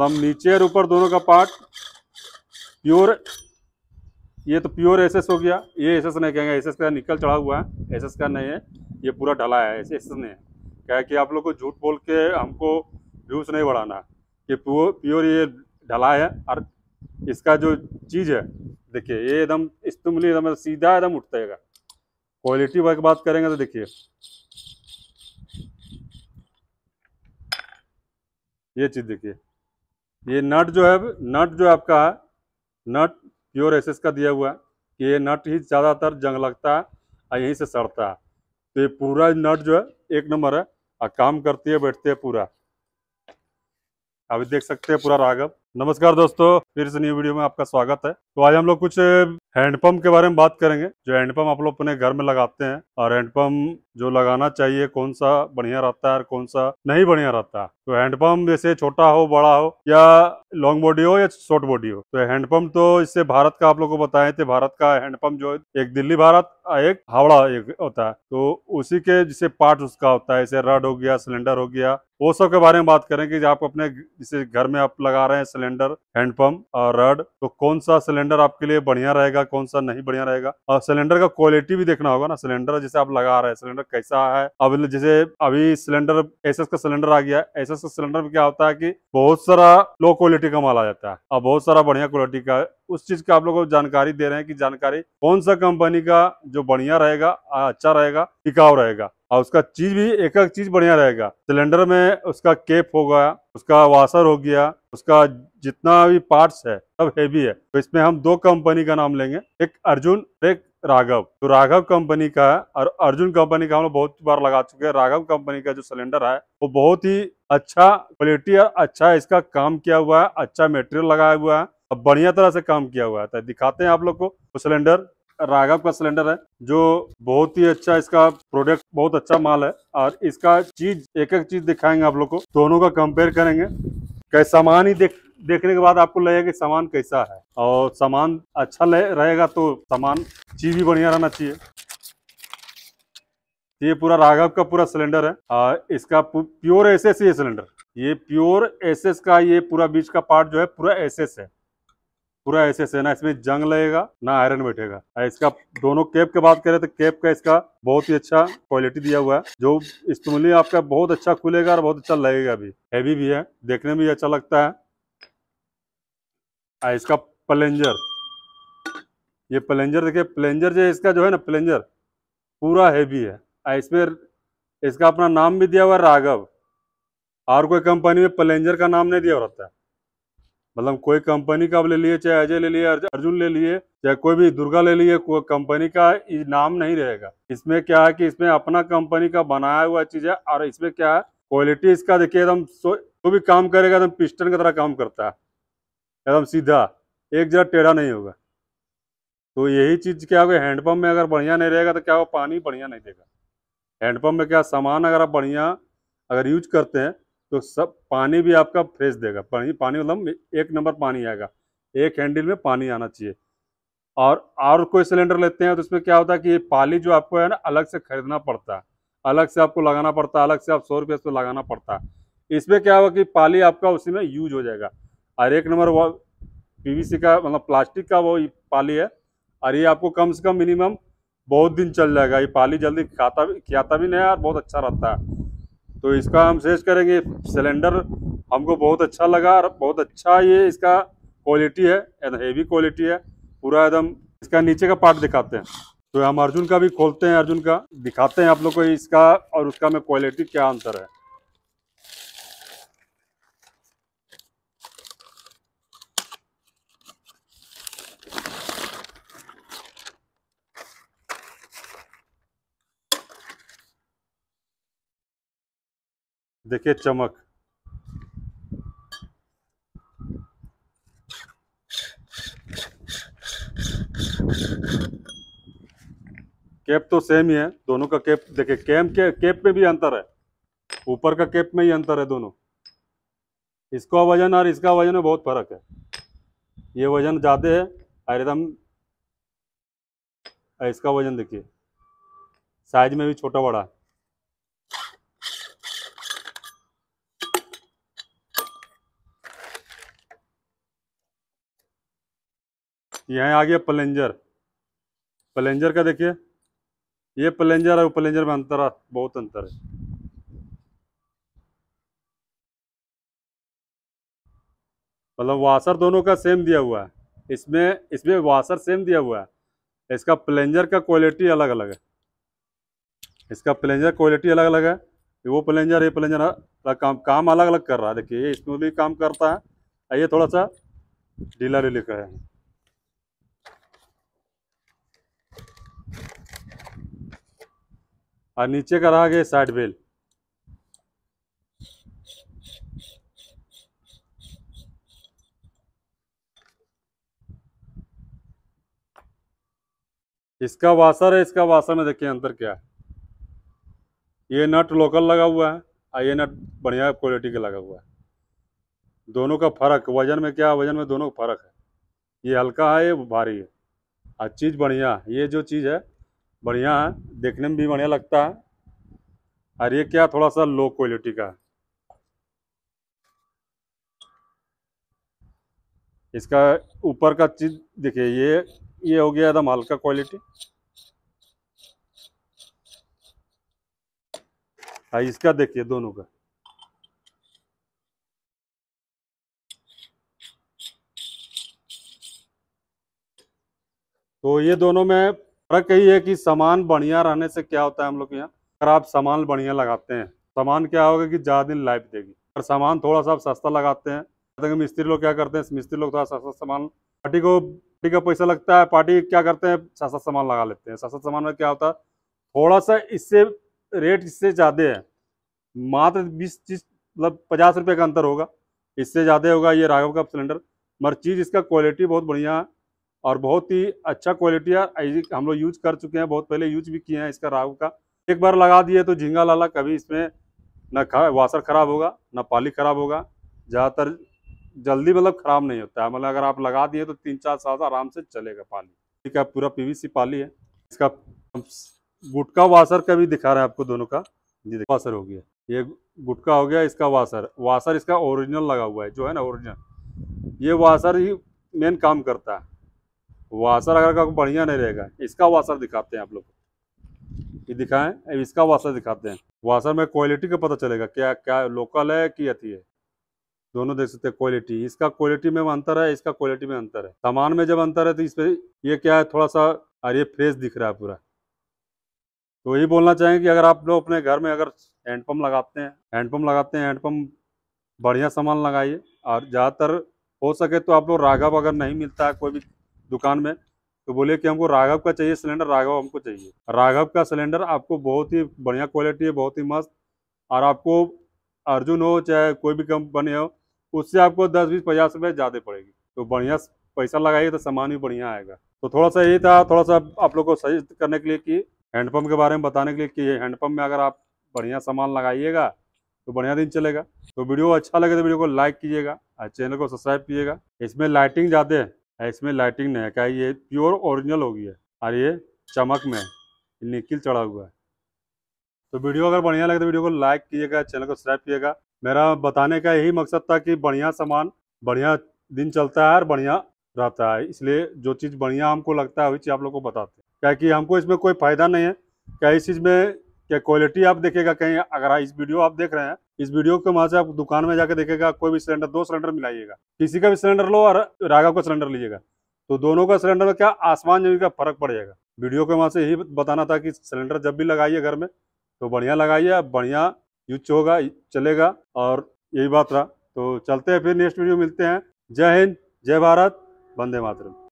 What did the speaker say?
हम नीचे और ऊपर दोनों का पार्ट प्योर ये तो प्योर एसएस हो गया ये एसएस नहीं कहेंगे एसएस का निकल चढ़ा हुआ है एसएस का नहीं है ये पूरा ढला है ऐसे एस नहीं है क्या कि आप लोग को झूठ बोल के हमको व्यूज नहीं बढ़ाना कि प्योर प्योर ये ढला है और इसका जो चीज़ है देखिए ये एकदम इस्तमली एकदम सीधा एकदम उठतेगा क्वालिटी वर्ग बात करेंगे तो देखिए ये चीज़ देखिए ये नट जो है नट जो आपका है नट प्योर एसेस का दिया हुआ है कि ये नट ही ज़्यादातर जंग लगता है और यहीं से सड़ता है तो ये पूरा नट जो है एक नंबर है और काम करती है बैठती है पूरा अभी देख सकते हैं पूरा राघव नमस्कार दोस्तों फिर से न्यू वीडियो में आपका स्वागत है तो आज हम लोग कुछ हैंडपम्प के बारे में बात करेंगे जो हैंडपम्प आप लोग अपने घर में लगाते हैं और हैंडपम्प जो लगाना चाहिए कौन सा बढ़िया रहता है और कौन सा नहीं बढ़िया रहता है तो हैंडपम्प जैसे छोटा हो बड़ा हो या लॉन्ग बॉडी हो या शॉर्ट बॉडी हो तो हैंडपम्प तो इससे भारत का आप लोग को बताए थे भारत का हैंडपम्प जो है एक दिल्ली भारत एक हावड़ा एक होता है तो उसी के जिसे पार्ट उसका होता है जैसे रड हो गया सिलेंडर हो गया वो सब के बारे में बात करें कि आप अपने जिसे घर में आप लगा रहे हैं सिलेंडर हैंडपम्प और रड तो कौन सा सिलेंडर सिलेंडर आपके लिए बढ़िया रहेगा कौन सा नहीं बढ़िया रहेगा और सिलेंडर का क्वालिटी भी देखना होगा ना सिलेंडर जैसे आप लगा रहे हैं सिलेंडर कैसा है अब जैसे अभी सिलेंडर एस का सिलेंडर आ गया एस का सिलेंडर में क्या होता है की बहुत सारा लो क्वालिटी का माल आ जाता है और बहुत सारा बढ़िया क्वालिटी का उस चीज का आप लोगों को जानकारी दे रहे हैं कि जानकारी कौन सा कंपनी का जो बढ़िया रहेगा अच्छा रहेगा टिकाऊ रहेगा और उसका चीज भी एक एक चीज बढ़िया रहेगा सिलेंडर में उसका केप होगा उसका वाशर हो गया उसका जितना भी पार्ट्स है सब हैवी है तो इसमें हम दो कंपनी का नाम लेंगे एक अर्जुन एक राघव तो राघव कंपनी का है और अर्जुन कंपनी का हम लोग बहुत बार लगा चुके हैं राघव कंपनी का जो सिलेंडर है वो बहुत ही अच्छा क्वालिटी और अच्छा इसका काम किया हुआ है अच्छा मेटेरियल लगाया हुआ है और बढ़िया तरह से काम किया हुआ है तो दिखाते हैं आप लोग को वो सिलेंडर राघव का सिलेंडर है जो बहुत ही अच्छा इसका प्रोडक्ट बहुत अच्छा माल है और इसका चीज एक एक चीज दिखाएंगे आप लोग को दोनों का कंपेयर करेंगे कैसा सामान ही देख देखने के बाद आपको लगेगा कि सामान कैसा है और सामान अच्छा रहेगा तो सामान चीज भी बढ़िया रहना चाहिए ये पूरा राघव का पूरा सिलेंडर है आ, इसका प्योर एसएस एस ये सिलेंडर ये प्योर एसएस का ये पूरा बीच का पार्ट जो है पूरा एसएस है पूरा ऐसे ऐसे ना इसमें जंग लगेगा ना आयरन बैठेगा इसका दोनों केप की के बात करें तो केप का इसका बहुत ही अच्छा क्वालिटी दिया हुआ है जो स्टमली आपका बहुत अच्छा खुलेगा और बहुत अच्छा लगेगा भी हैवी भी है देखने में भी अच्छा लगता है इसका प्लेंजर ये प्लेंजर देखिए प्लेंजर जो इसका जो है ना प्लेंजर पूरा हैवी है इसमें इसका अपना नाम भी दिया हुआ है राघव और कोई कंपनी में प्लेंजर का नाम नहीं दिया रहता है मतलब कोई कंपनी का ले लिए चाहे अजय ले लिए अर्जुन ले लिए चाहे कोई भी दुर्गा ले लिए कोई कंपनी का नाम नहीं रहेगा इसमें क्या है कि इसमें अपना कंपनी का बनाया हुआ चीज है और इसमें क्या है क्वालिटी इसका देखिए एकदम जो भी काम करेगा एकदम पिस्टन की तरह काम करता है एकदम सीधा एक जरा टेढ़ा नहीं होगा तो यही चीज़ क्या होगा हैंडपम्प में अगर बढ़िया नहीं रहेगा तो क्या होगा पानी बढ़िया नहीं देगा हैंडपम्प में क्या सामान अगर आप बढ़िया अगर यूज करते हैं तो सब पानी भी आपका फ्रेश देगा पानी पानी मतलब एक नंबर पानी आएगा एक हैंडल में पानी आना चाहिए और और कोई सिलेंडर लेते हैं तो उसमें क्या होता है कि ये पाली जो आपको है ना अलग से खरीदना पड़ता है अलग से आपको लगाना पड़ता है अलग से आप सौ रुपये उसको लगाना पड़ता है इसमें क्या होगा कि पाली आपका उसी में यूज हो जाएगा और एक नंबर वो पी का मतलब प्लास्टिक का वो पाली है और ये आपको कम से कम मिनिमम बहुत दिन चल जाएगा ये पाली जल्दी खाता भी खिलाता भी नहीं है और बहुत अच्छा रहता है तो इसका हम सेच करेंगे सिलेंडर हमको बहुत अच्छा लगा और बहुत अच्छा ये इसका क्वालिटी है एकदम हेवी क्वालिटी है पूरा एकदम इसका नीचे का पार्ट दिखाते हैं तो हम अर्जुन का भी खोलते हैं अर्जुन का दिखाते हैं आप लोग को इसका और उसका में क्वालिटी क्या अंतर है देखिए चमक कैप तो सेम ही है दोनों का कैप देखिए कैम के कैप में भी अंतर है ऊपर का कैप में ही अंतर है दोनों इसका वजन और इसका वजन में बहुत फर्क है ये वजन ज़्यादा है और एकदम इसका वजन देखिए साइज में भी छोटा बड़ा है यहाँ आ गया पलेंजर पलेंजर का देखिए ये पलेंजर और पलेंजर में अंतर बहुत अंतर है मतलब वाशर दोनों का सेम दिया हुआ है इसमें इसमें वाशर सेम दिया हुआ है इसका प्लेंजर का क्वालिटी अलग अलग है इसका प्लेंजर क्वालिटी अलग अलग है वो प्लेंजर ये प्लेंजर हाँ, काम काम अलग अलग कर रहा है देखिए ये इसमें भी काम करता है ये थोड़ा सा ढीला ढीली का है और नीचे का रहा गया साइड बेल इसका वासर है इसका वासर में देखिए अंतर क्या है ये नट लोकल लगा हुआ है और ये नट बढ़िया क्वालिटी का लगा हुआ है दोनों का फर्क वजन में क्या वजन में दोनों का फर्क है ये हल्का है ये भारी है और चीज़ बढ़िया ये जो चीज़ है बढ़िया है देखने में भी बढ़िया लगता है और ये क्या थोड़ा सा लो क्वालिटी का इसका ऊपर का चीज देखिए ये ये हो गया एकदम हल्का क्वालिटी हाँ इसका देखिए दोनों का तो ये दोनों में फर्क यही है कि सामान बढ़िया रहने से क्या होता है हम लोग यहाँ अगर आप सामान बढ़िया लगाते हैं सामान क्या होगा कि ज़्यादा दिन लाइफ देगी और सामान थोड़ा सा आप सस्ता लगाते हैं तो मिस्त्री लोग क्या करते हैं मिस्त्री लोग थोड़ा सस्ता सामान पार्टी को पार्टी का पैसा लगता है पार्टी क्या करते हैं सस्ता सामान लगा लेते हैं सस्ता सामान में क्या होता है थोड़ा सा इससे रेट इससे ज़्यादा है मात्र बीस चीज मतलब पचास रुपये का अंतर होगा इससे ज़्यादा होगा ये राघव का सिलेंडर मगर चीज़ इसका क्वालिटी बहुत बढ़िया है और बहुत ही अच्छा क्वालिटी है हम लोग यूज कर चुके हैं बहुत पहले यूज भी किए हैं इसका राहू का एक बार लगा दिए तो झींगा लाला कभी इसमें ना वाशर खराब होगा ना पाली खराब होगा ज़्यादातर जल्दी मतलब खराब नहीं होता है मतलब अगर आप लगा दिए तो तीन चार साल आराम से चलेगा पाली ठीक है पूरा पीवीसी पाली है इसका गुटका वाशर का भी दिखा रहा है आपको दोनों का जी वाशर हो गया ये गुटका हो गया इसका वाशर वासर इसका ओरिजिनल लगा हुआ है जो है ना ओरिजिनल ये वासर ही मेन काम करता है वाशर अगर का बढ़िया नहीं रहेगा इसका वाशर दिखाते हैं आप लोग ये दिखाएं अब इसका वाशर दिखाते हैं वाशर में क्वालिटी का पता चलेगा क्या क्या लोकल है कि अति है दोनों देख सकते हैं क्वालिटी इसका क्वालिटी में अंतर है इसका क्वालिटी में अंतर है सामान में जब अंतर है तो इसमें ये क्या है थोड़ा सा और ये फ्रेश दिख रहा है पूरा तो यही बोलना चाहेंगे कि अगर आप लोग अपने घर में अगर हैंडपम्प लगाते हैं हैंडपम्प लगाते हैं हैंडपम्प बढ़िया सामान लगाइए और ज़्यादातर हो सके तो आप लोग राघव अगर नहीं मिलता है कोई भी दुकान में तो बोले कि हमको राघव का चाहिए सिलेंडर राघव हमको चाहिए राघव का सिलेंडर आपको बहुत ही बढ़िया क्वालिटी है बहुत ही मस्त और आपको अर्जुन हो चाहे कोई भी कंपनी हो उससे आपको दस बीस पचास रुपये ज़्यादा पड़ेगी तो बढ़िया पैसा लगाइए तो सामान भी बढ़िया आएगा तो थोड़ा सा यही था थोड़ा सा आप लोग को सजेस्ट करने के लिए कि हैंडपम्प के बारे में बताने के लिए कि हैंडपम्प में अगर आप बढ़िया सामान लगाइएगा तो बढ़िया दिन चलेगा तो वीडियो अच्छा लगे तो वीडियो को लाइक कीजिएगा और चैनल को सब्सक्राइब कीजिएगा इसमें लाइटिंग ज़्यादा है है इसमें लाइटिंग नहीं है क्या ये प्योर ओरिजिनल होगी है और ये चमक में निकिल चढ़ा हुआ है तो वीडियो अगर बढ़िया लगे तो वीडियो को लाइक कीजिएगा चैनल को सब्सक्राइब कीजिएगा मेरा बताने का यही मकसद था कि बढ़िया सामान बढ़िया दिन चलता है और बढ़िया रहता है इसलिए जो चीज़ बढ़िया हमको लगता है वही चीज़ आप लोग को बताते हैं क्या कि हमको इसमें कोई फ़ायदा नहीं है क्या इस चीज़ में क्या क्वालिटी आप देखेगा कहीं अगर हाँ, इस वीडियो आप देख रहे हैं इस वीडियो के वहां से आप दुकान में जाकर देखेगा कोई भी सिलेंडर दो सिलेंडर मिलाइएगा किसी का भी सिलेंडर लो और राघव का सिलेंडर लीजिएगा तो दोनों का सिलेंडर में क्या आसमान जमीन का फर्क पड़ जाएगा वीडियो के वहां से यही बताना था कि सिलेंडर जब भी लगाइए घर में तो बढ़िया लगाइए बढ़िया यूज होगा चलेगा और यही बात रहा तो चलते हैं फिर नेक्स्ट वीडियो मिलते हैं जय हिंद जय भारत वंदे मातरम